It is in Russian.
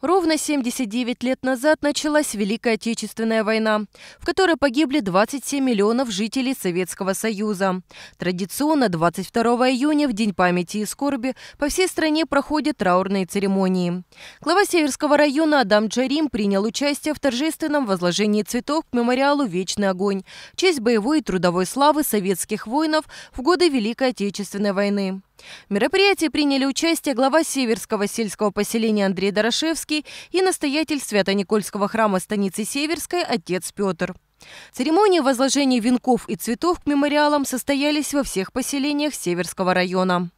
Ровно 79 лет назад началась Великая Отечественная война, в которой погибли 27 миллионов жителей Советского Союза. Традиционно 22 июня, в День памяти и скорби, по всей стране проходят траурные церемонии. Глава Северского района Адам Джарим принял участие в торжественном возложении цветов к мемориалу «Вечный огонь» в честь боевой и трудовой славы советских воинов в годы Великой Отечественной войны. В мероприятии приняли участие глава Северского сельского поселения Андрей Дорошевский и настоятель Свято-Никольского храма станицы Северской отец Петр. Церемонии возложения венков и цветов к мемориалам состоялись во всех поселениях Северского района.